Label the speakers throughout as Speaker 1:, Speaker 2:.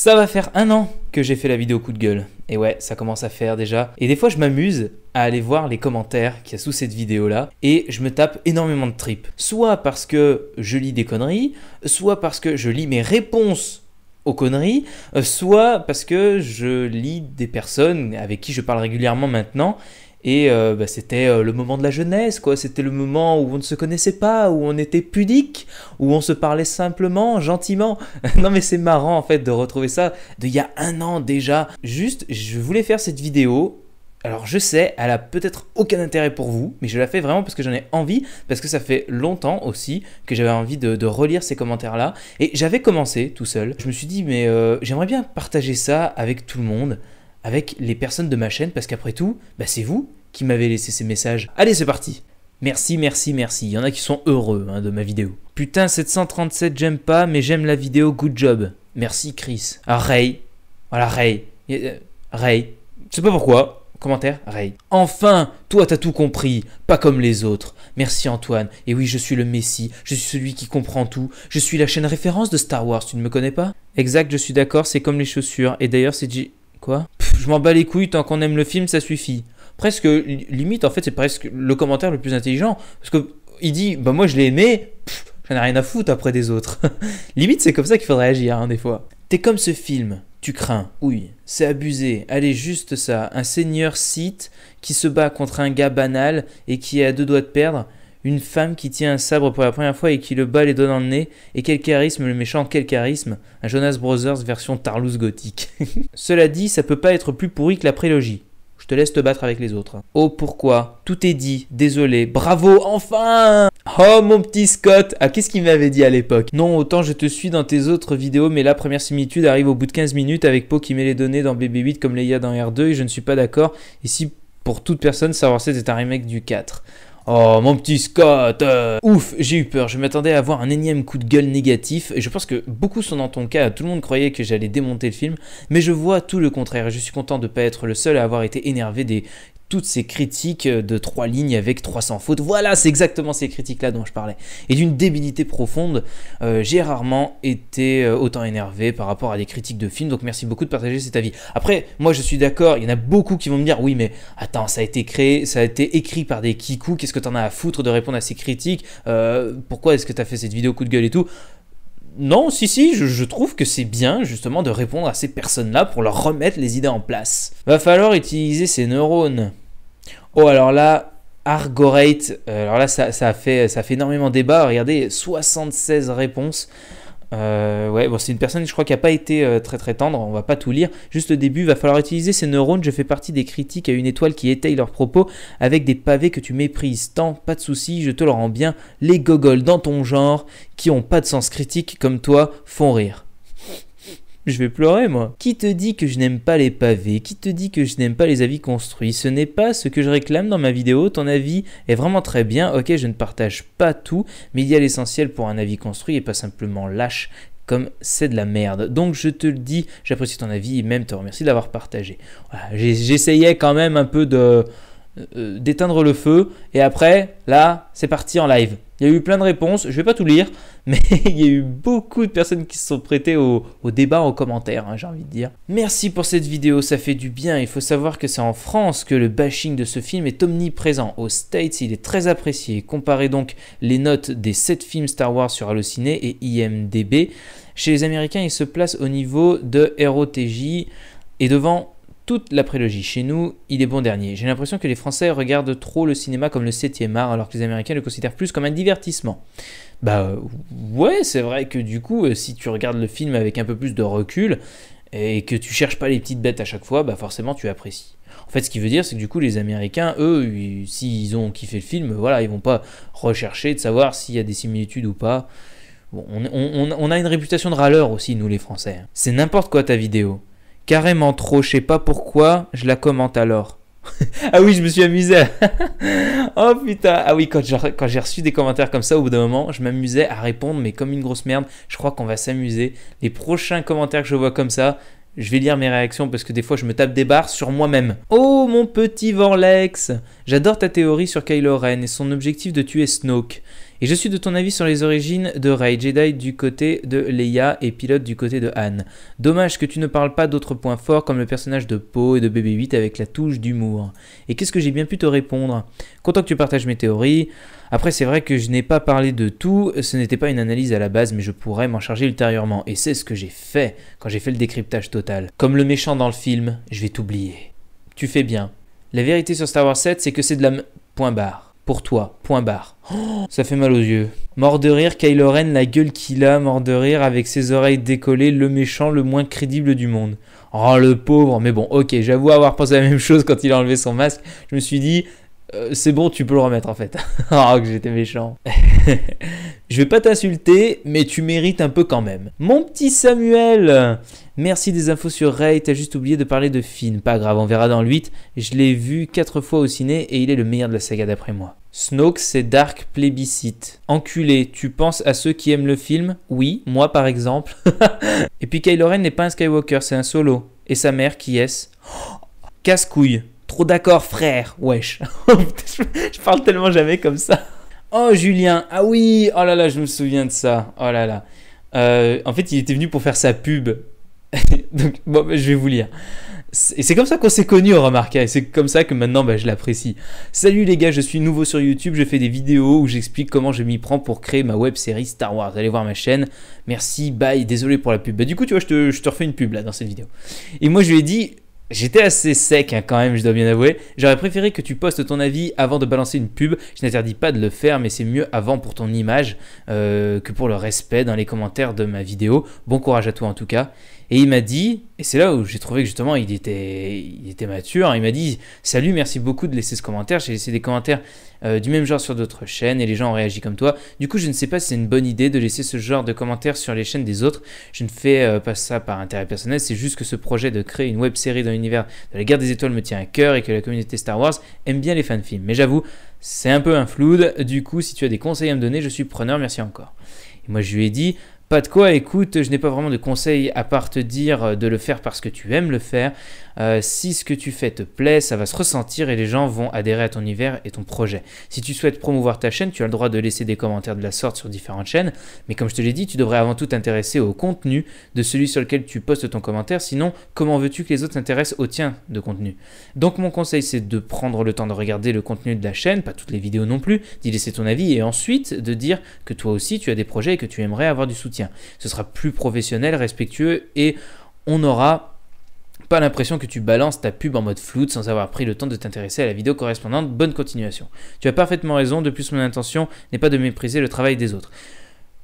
Speaker 1: Ça va faire un an que j'ai fait la vidéo coup de gueule. Et ouais, ça commence à faire déjà. Et des fois, je m'amuse à aller voir les commentaires qu'il y a sous cette vidéo-là. Et je me tape énormément de tripes. Soit parce que je lis des conneries, soit parce que je lis mes réponses aux conneries, euh, soit parce que je lis des personnes avec qui je parle régulièrement maintenant et euh, bah, c'était euh, le moment de la jeunesse, quoi. C'était le moment où on ne se connaissait pas, où on était pudique, où on se parlait simplement, gentiment. non, mais c'est marrant en fait de retrouver ça d'il y a un an déjà. Juste, je voulais faire cette vidéo. Alors je sais, elle a peut-être aucun intérêt pour vous, mais je la fais vraiment parce que j'en ai envie, parce que ça fait longtemps aussi que j'avais envie de, relire ces commentaires-là. Et j'avais commencé tout seul. Je me suis dit, mais euh, j'aimerais bien partager ça avec tout le monde avec les personnes de ma chaîne parce qu'après tout, bah c'est vous qui m'avez laissé ces messages. Allez, c'est parti Merci, merci, merci. Il y en a qui sont heureux hein, de ma vidéo. Putain, 737, j'aime pas, mais j'aime la vidéo, good job. Merci, Chris. Ah, Ray. Voilà, Ray. Euh, Ray. Je sais pas pourquoi. Commentaire Ray. Enfin, toi t'as tout compris, pas comme les autres. Merci Antoine. Et oui, je suis le Messie, je suis celui qui comprend tout. Je suis la chaîne référence de Star Wars, tu ne me connais pas Exact, je suis d'accord, c'est comme les chaussures. Et d'ailleurs, c'est Quoi Je m'en bats les couilles, tant qu'on aime le film, ça suffit. Presque, limite, en fait, c'est presque le commentaire le plus intelligent. Parce que il dit, bah moi je l'ai aimé, j'en ai rien à foutre après des autres. limite, c'est comme ça qu'il faudrait agir, hein, des fois. T'es comme ce film, tu crains, oui, c'est abusé, allez juste ça, un seigneur site qui se bat contre un gars banal et qui est à deux doigts de perdre, une femme qui tient un sabre pour la première fois et qui le bat les donne dans le nez. Et quel charisme, le méchant, quel charisme. Un Jonas Brothers version Tarlus gothique. Cela dit, ça peut pas être plus pourri que la prélogie. Je te laisse te battre avec les autres. Oh pourquoi Tout est dit, désolé, bravo, enfin Oh mon petit Scott Ah qu'est-ce qu'il m'avait dit à l'époque Non, autant je te suis dans tes autres vidéos, mais la première similitude arrive au bout de 15 minutes avec Po qui met les données dans BB8 comme Leia dans R2 et je ne suis pas d'accord. Ici, pour toute personne, Savoir C'est un remake du 4. Oh, mon petit Scott euh. Ouf, j'ai eu peur, je m'attendais à avoir un énième coup de gueule négatif, et je pense que beaucoup sont dans ton cas, tout le monde croyait que j'allais démonter le film, mais je vois tout le contraire, je suis content de ne pas être le seul à avoir été énervé des toutes ces critiques euh, de trois lignes avec 300 fautes. Voilà, c'est exactement ces critiques-là dont je parlais. Et d'une débilité profonde, euh, j'ai rarement été autant énervé par rapport à des critiques de films, donc merci beaucoup de partager cet avis. Après, moi je suis d'accord, il y en a beaucoup qui vont me dire, oui mais attends, ça a été créé, ça a été écrit par des kikous, qu'est-ce que que t'en as à foutre de répondre à ces critiques euh, Pourquoi est-ce que t'as fait cette vidéo coup de gueule et tout non, si, si, je, trouve que c'est bien justement de répondre à ces personnes-là pour leur remettre les idées en place. Va falloir utiliser ces neurones. Oh, alors là, Argorate, euh, alors là, ça, ça, fait, ça fait énormément débat. Regardez, 76 réponses. Euh, ouais, bon, c'est une personne, je crois, qui n'a pas été euh, très très tendre, on va pas tout lire. Juste le début, va falloir utiliser ses neurones, je fais partie des critiques à une étoile qui étaye leurs propos avec des pavés que tu méprises tant, pas de soucis, je te le rends bien, les gogoles dans ton genre, qui ont pas de sens critique comme toi, font rire. Je vais pleurer, moi. Qui te dit que je n'aime pas les pavés Qui te dit que je n'aime pas les avis construits Ce n'est pas ce que je réclame dans ma vidéo. Ton avis est vraiment très bien. Ok, je ne partage pas tout, mais il y a l'essentiel pour un avis construit et pas simplement lâche comme c'est de la merde. Donc je te le dis, j'apprécie ton avis et même te remercie d'avoir partagé. Voilà, J'essayais quand même un peu de euh, euh, d'éteindre le feu. Et après, là, c'est parti en live. Il y a eu plein de réponses, je vais pas tout lire, mais il y a eu beaucoup de personnes qui se sont prêtées au, débat, aux commentaires, hein, j'ai envie de dire. Merci pour cette vidéo, ça fait du bien. Il faut savoir que c'est en France que le bashing de ce film est omniprésent. Aux States, il est très apprécié. Comparez donc les notes des 7 films Star Wars sur Allociné et IMDB. Chez les Américains, il se place au niveau de ROTJ et devant toute la prélogie. Chez nous, il est bon dernier. J'ai l'impression que les Français regardent trop le cinéma comme le 7 art, alors que les Américains le considèrent plus comme un divertissement. Bah euh, ouais, c'est vrai que du coup, euh, si tu regardes le film avec un peu plus de recul et que tu cherches pas les petites bêtes à chaque fois, bah forcément tu apprécies. En fait, ce qui veut dire, c'est que du coup, les Américains, eux, s'ils ont kiffé le film, voilà, ils vont pas rechercher de savoir s'il y a des similitudes ou pas. Bon, on, on a une réputation de râleur aussi, nous les Français. C'est n'importe quoi ta vidéo. Carrément trop, je sais pas pourquoi, je la commente alors. ah oui, je me suis amusé. oh putain. Ah oui, quand j'ai reçu des commentaires comme ça, au bout d'un moment, je m'amusais à répondre, mais comme une grosse merde, je crois qu'on va s'amuser. Les prochains commentaires que je vois comme ça, je vais lire mes réactions parce que des fois je me tape des barres sur moi-même. Oh mon petit Vorlex J'adore ta théorie sur Kylo Ren et son objectif de tuer Snoke. Et je suis de ton avis sur les origines de Rey, Jedi du côté de Leia et pilote du côté de Han. Dommage que tu ne parles pas d'autres points forts comme le personnage de Poe et de BB-8 avec la touche d'humour. Et qu'est-ce que j'ai bien pu te répondre Content que tu partages mes théories. Après, c'est vrai que je n'ai pas parlé de tout, ce n'était pas une analyse à la base, mais je pourrais m'en charger ultérieurement, et c'est ce que j'ai fait quand j'ai fait le décryptage total. Comme le méchant dans le film, je vais t'oublier. Tu fais bien. La vérité sur Star Wars 7, c'est que c'est de la... Point barre. Pour toi, point barre. Oh, ça fait mal aux yeux. Mort de rire, Kylo Ren, la gueule qu'il a, mort de rire, avec ses oreilles décollées, le méchant le moins crédible du monde. Oh le pauvre, mais bon, ok, j'avoue avoir pensé la même chose quand il a enlevé son masque. Je me suis dit, euh, c'est bon, tu peux le remettre en fait. oh, que j'étais méchant. je vais pas t'insulter, mais tu mérites un peu quand même. Mon petit Samuel, merci des infos sur Ray. T'as juste oublié de parler de Finn. Pas grave, on verra dans le 8. Je l'ai vu 4 fois au ciné et il est le meilleur de la saga d'après moi. Snoke, c'est Dark Plébiscite. Enculé, tu penses à ceux qui aiment le film Oui, moi par exemple. et puis Kylo Ren n'est pas un Skywalker, c'est un solo. Et sa mère, qui est-ce Casse-couille. Trop d'accord, frère. Wesh. je parle tellement jamais comme ça. Oh, Julien. Ah oui. Oh là là, je me souviens de ça. Oh là là. Euh, en fait, il était venu pour faire sa pub. Donc, bon, bah, je vais vous lire. Et c'est comme ça qu'on s'est connus, remarquez. Et c'est comme ça que maintenant, bah, je l'apprécie. Salut les gars, je suis nouveau sur YouTube. Je fais des vidéos où j'explique comment je m'y prends pour créer ma web série Star Wars. Allez voir ma chaîne. Merci, bye. Désolé pour la pub. Bah, du coup, tu vois, je te, je te refais une pub là dans cette vidéo. Et moi, je lui ai dit, J'étais assez sec hein, quand même, je dois bien avouer. J'aurais préféré que tu postes ton avis avant de balancer une pub. Je n'interdis pas de le faire, mais c'est mieux avant pour ton image euh, que pour le respect dans les commentaires de ma vidéo. Bon courage à toi en tout cas. Et il m'a dit, et c'est là où j'ai trouvé que justement il était, mature, hein, il m'a dit Salut, merci beaucoup de laisser ce commentaire. J'ai laissé des commentaires euh, du même genre sur d'autres chaînes et les gens ont réagi comme toi. Du coup, je ne sais pas si c'est une bonne idée de laisser ce genre de commentaires sur les chaînes des autres. Je ne fais euh, pas ça par intérêt personnel, c'est juste que ce projet de créer une web série dans l'univers de la guerre des étoiles me tient à cœur et que la communauté Star Wars aime bien les fans films. Mais j'avoue, c'est un peu un floude. Du coup, si tu as des conseils à me donner, je suis preneur. Merci encore. Et moi, je lui ai dit pas de quoi, écoute, je n'ai pas vraiment de conseil à part te dire euh, de le faire parce que tu aimes le faire. Euh, si ce que tu fais te plaît, ça va se ressentir et les gens vont adhérer à ton univers et ton projet. Si tu souhaites promouvoir ta chaîne, tu as le droit de laisser des commentaires de la sorte sur différentes chaînes, mais comme je te l'ai dit, tu devrais avant tout t'intéresser au contenu de celui sur lequel tu postes ton commentaire, sinon comment veux-tu que les autres s'intéressent au tien de contenu Donc mon conseil c'est de prendre le temps de regarder le contenu de la chaîne, pas toutes les vidéos non plus, d'y laisser ton avis et ensuite de dire que toi aussi tu as des projets et que tu aimerais avoir du soutien ce sera plus professionnel, respectueux et on n'aura pas l'impression que tu balances ta pub en mode floute sans avoir pris le temps de t'intéresser à la vidéo correspondante. Bonne continuation. Tu as parfaitement raison, de plus mon intention n'est pas de mépriser le travail des autres.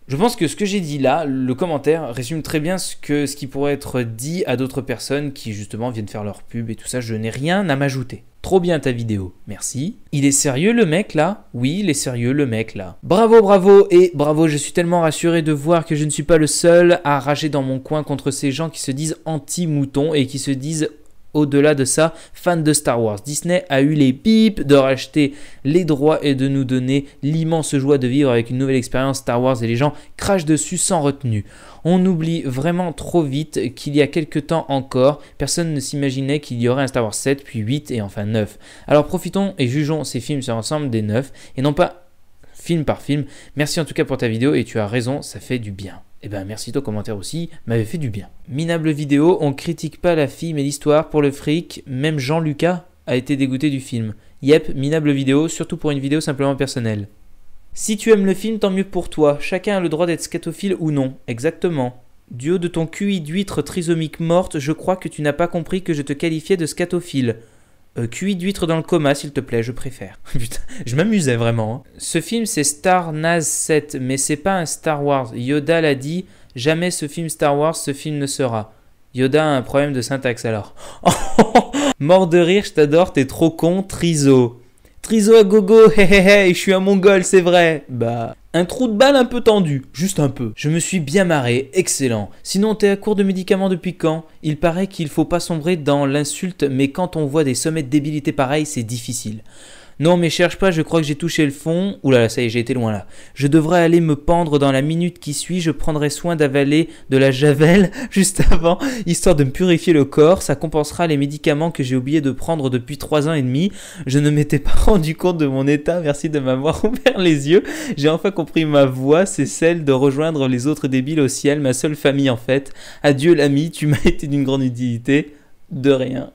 Speaker 1: Je pense que ce que j'ai dit là, le commentaire, résume très bien ce, qui pourrait être dit à d'autres personnes qui justement viennent faire leur pub et tout ça. Je n'ai rien à m'ajouter. Trop bien ta vidéo, merci. Il est sérieux le mec là Oui, il est sérieux le mec là. Bravo, bravo et bravo, je suis tellement rassuré de voir que je ne suis pas le seul à rager dans mon coin contre ces gens qui se disent anti-moutons et qui se disent au-delà de ça, fan de Star Wars. Disney a eu les pipes de racheter les droits et de nous donner l'immense joie de vivre avec une nouvelle expérience Star Wars et les gens crachent dessus sans retenue. On oublie vraiment trop vite qu'il y a quelques temps encore, personne ne s'imaginait qu'il y aurait un Star Wars 7, puis 8 et enfin 9. Alors profitons et jugeons ces films sur l'ensemble des 9 et non pas film par film. Merci en tout cas pour ta vidéo et tu as raison, ça fait du bien. Eh ben merci ton commentaire aussi, m'avait fait du bien. Minable vidéo, on critique pas la fille mais l'histoire pour le fric, même Jean-Lucas a été dégoûté du film. Yep, minable vidéo, surtout pour une vidéo simplement personnelle. Si tu aimes le film, tant mieux pour toi. Chacun a le droit d'être scatophile ou non. Exactement. Du haut de ton QI d'huître trisomique morte, je crois que tu n'as pas compris que je te qualifiais de scatophile. Euh, « Cuit d'huître dans le coma, s'il te plaît, je préfère. Putain, je m'amusais vraiment. Hein. Ce film, c'est Star Naz 7, mais c'est pas un Star Wars. Yoda l'a dit, jamais ce film Star Wars, ce film ne sera. Yoda a un problème de syntaxe alors. Mort de rire, je t'adore, t'es trop con, Triso. Triso à gogo, hé hé hé, je suis un mongol, c'est vrai. Bah. Un trou de balle un peu tendu, juste un peu. Je me suis bien marré, excellent. Sinon, t'es à court de médicaments depuis quand Il paraît qu'il faut pas sombrer dans l'insulte, mais quand on voit des sommets de débilité pareils, c'est difficile. Non, mais cherche pas, je crois que j'ai touché le fond. Oula, là, ça y est, j'ai été loin là. Je devrais aller me pendre dans la minute qui suit. Je prendrai soin d'avaler de la javel juste avant, histoire de me purifier le corps. Ça compensera les médicaments que j'ai oublié de prendre depuis trois ans et demi. Je ne m'étais pas rendu compte de mon état. Merci de m'avoir ouvert les yeux. J'ai enfin compris ma voie, c'est celle de rejoindre les autres débiles au ciel, ma seule famille en fait. Adieu l'ami, tu m'as été d'une grande utilité. De rien.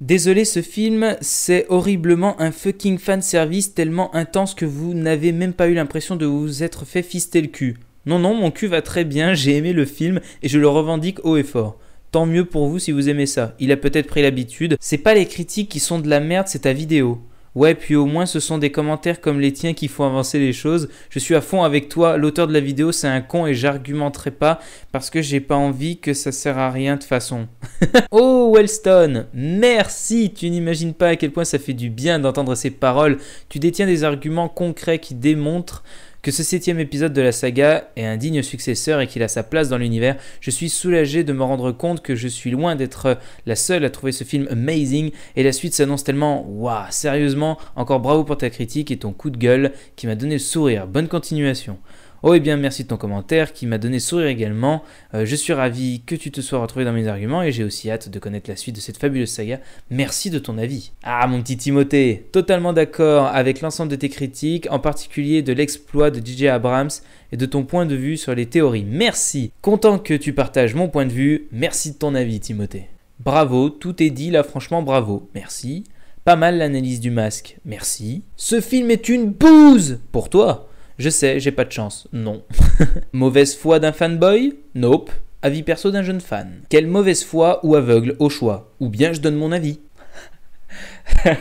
Speaker 1: Désolé, ce film, c'est horriblement un fucking fan service tellement intense que vous n'avez même pas eu l'impression de vous être fait fister le cul. Non, non, mon cul va très bien, j'ai aimé le film et je le revendique haut et fort. Tant mieux pour vous si vous aimez ça. Il a peut-être pris l'habitude. C'est pas les critiques qui sont de la merde, c'est ta vidéo. Ouais, puis au moins ce sont des commentaires comme les tiens qui font avancer les choses. Je suis à fond avec toi, l'auteur de la vidéo c'est un con et j'argumenterai pas parce que j'ai pas envie que ça sert à rien de façon. oh Wellstone, merci, tu n'imagines pas à quel point ça fait du bien d'entendre ces paroles. Tu détiens des arguments concrets qui démontrent que ce septième épisode de la saga est un digne successeur et qu'il a sa place dans l'univers, je suis soulagé de me rendre compte que je suis loin d'être la seule à trouver ce film amazing et la suite s'annonce tellement waouh, sérieusement, encore bravo pour ta critique et ton coup de gueule qui m'a donné le sourire. Bonne continuation. Oh, et eh bien, merci de ton commentaire qui m'a donné sourire également. Euh, je suis ravi que tu te sois retrouvé dans mes arguments et j'ai aussi hâte de connaître la suite de cette fabuleuse saga. Merci de ton avis. Ah, mon petit Timothée, totalement d'accord avec l'ensemble de tes critiques, en particulier de l'exploit de DJ Abrams et de ton point de vue sur les théories. Merci. Content que tu partages mon point de vue. Merci de ton avis, Timothée. Bravo, tout est dit là, franchement, bravo. Merci. Pas mal l'analyse du masque. Merci. Ce film est une bouse pour toi. Je sais, j'ai pas de chance. Non. mauvaise foi d'un fanboy Nope. Avis perso d'un jeune fan. Quelle mauvaise foi ou aveugle au choix Ou bien je donne mon avis.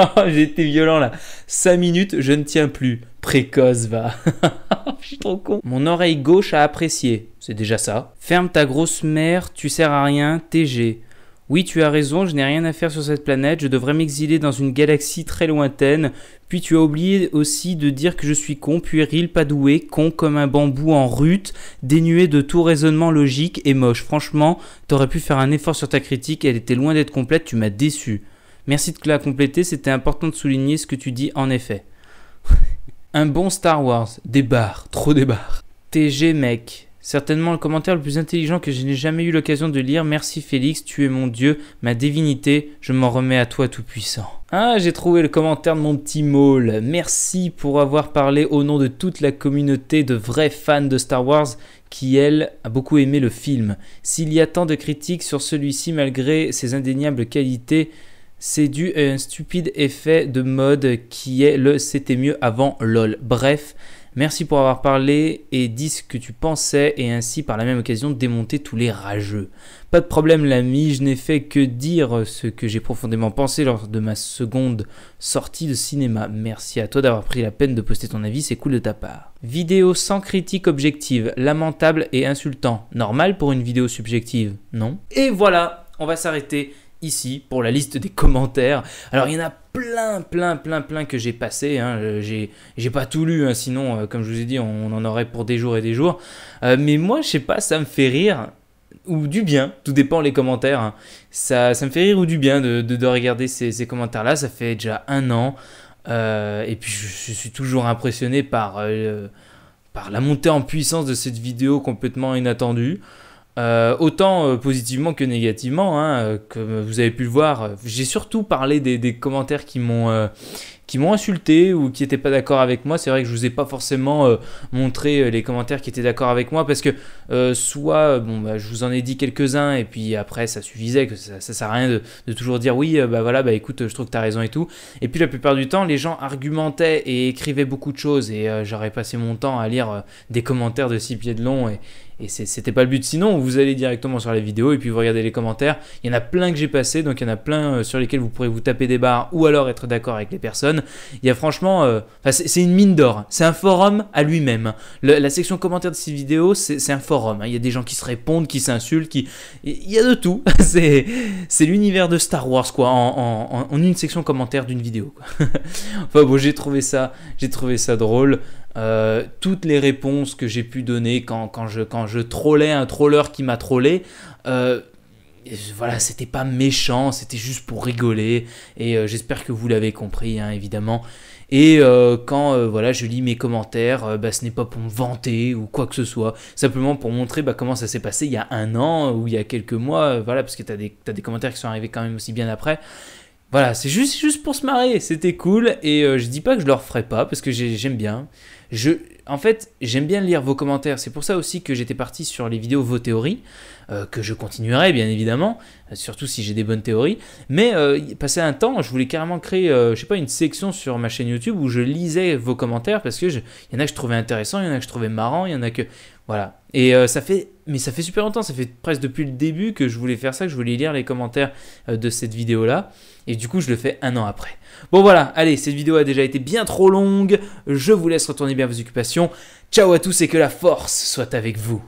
Speaker 1: Oh, j'ai été violent là. 5 minutes, je ne tiens plus. Précoce, va. je suis trop con. Mon oreille gauche a apprécié. C'est déjà ça. Ferme ta grosse mère, tu sers à rien, TG. Oui, tu as raison, je n'ai rien à faire sur cette planète, je devrais m'exiler dans une galaxie très lointaine. Puis tu as oublié aussi de dire que je suis con, puéril, pas doué, con comme un bambou en rut, dénué de tout raisonnement logique et moche. Franchement, t'aurais pu faire un effort sur ta critique, elle était loin d'être complète, tu m'as déçu. Merci de la compléter, c'était important de souligner ce que tu dis en effet. un bon Star Wars, des barres, trop des barres. TG mec, Certainement le commentaire le plus intelligent que je n'ai jamais eu l'occasion de lire. Merci Félix, tu es mon Dieu, ma divinité, je m'en remets à toi Tout-Puissant. Ah, j'ai trouvé le commentaire de mon petit Maul. Merci pour avoir parlé au nom de toute la communauté de vrais fans de Star Wars qui, elle, a beaucoup aimé le film. S'il y a tant de critiques sur celui-ci malgré ses indéniables qualités, c'est dû à un stupide effet de mode qui est le c'était mieux avant lol. Bref, Merci pour avoir parlé et dis ce que tu pensais et ainsi par la même occasion démonter tous les rageux. Pas de problème l'ami, je n'ai fait que dire ce que j'ai profondément pensé lors de ma seconde sortie de cinéma. Merci à toi d'avoir pris la peine de poster ton avis, c'est cool de ta part. Vidéo sans critique objective, lamentable et insultant. Normal pour une vidéo subjective, non Et voilà, on va s'arrêter ici pour la liste des commentaires. Alors il y en a plein, plein, plein, plein que j'ai passé. Hein. Euh, j'ai pas tout lu, hein. sinon, euh, comme je vous ai dit, on, en aurait pour des jours et des jours. Euh, mais moi, je sais pas, ça me fait rire ou du bien, tout dépend les commentaires. Hein. Ça, ça me fait rire ou du bien de, de, regarder ces, commentaires-là. Ça fait déjà un an. et puis je, je, suis toujours impressionné par, par la montée en puissance de cette vidéo complètement inattendue. Euh, autant euh, positivement que négativement, hein, euh, comme vous avez pu le voir, j'ai surtout parlé des, commentaires qui m'ont qui m'ont insulté ou qui n'étaient pas d'accord avec moi. C'est vrai que je ne vous ai pas forcément montré les commentaires qui étaient d'accord avec moi parce que soit bon bah, je vous en ai dit quelques uns et puis après ça suffisait que ça, ça sert à rien de, toujours dire oui bah voilà bah écoute je trouve que tu as raison et tout. Et puis la plupart du temps les gens argumentaient et écrivaient beaucoup de choses et j'aurais passé mon temps à lire des commentaires de six pieds de long et, et c'était pas le but. Sinon, vous allez directement sur la vidéo et puis vous regardez les commentaires. Il y en a plein que j'ai passé, donc il y en a plein euh, sur lesquels vous pourrez vous taper des barres ou alors être d'accord avec les personnes. Il y a franchement, euh, c'est une mine d'or. C'est un forum à lui-même. La section commentaires de cette vidéo, c'est un forum. Hein. Il y a des gens qui se répondent, qui s'insultent, qui. Il y a de tout. c'est l'univers de Star Wars, quoi, en, une section commentaire d'une vidéo. enfin bon, j'ai trouvé j'ai trouvé ça drôle. Euh, toutes les réponses que j'ai pu donner quand, je, quand je trollais un troller qui m'a trollé, euh, voilà, c'était pas méchant, c'était juste pour rigoler. Et euh, j'espère que vous l'avez compris, hein, évidemment. Et quand voilà, je lis mes commentaires, bah, ce n'est pas pour me vanter ou quoi que ce soit, simplement pour montrer bah, comment ça s'est passé il y a un an ou il y a quelques mois, voilà, parce que tu as, des commentaires qui sont arrivés quand même aussi bien après. Voilà, c'est juste, juste pour se marrer, c'était cool, et euh, je dis pas que je le referai pas, parce que j'aime bien. Je, en fait, j'aime bien lire vos commentaires, c'est pour ça aussi que j'étais parti sur les vidéos Vos théories, euh, que je continuerai bien évidemment, surtout si j'ai des bonnes théories, mais passer euh, passé un temps, je voulais carrément créer, je sais pas, une section sur ma chaîne YouTube où je lisais vos commentaires, parce que il y en a que je trouvais intéressant, il y en a que je trouvais marrant, il y en a que... Voilà. Et euh, ça fait, mais ça fait super longtemps, ça fait presque depuis le début que je voulais faire ça, que je voulais lire les commentaires euh, de cette vidéo-là. Et du coup, je le fais un an après. Bon voilà, allez, cette vidéo a déjà été bien trop longue. Je vous laisse retourner bien vos occupations. Ciao à tous et que la force soit avec vous.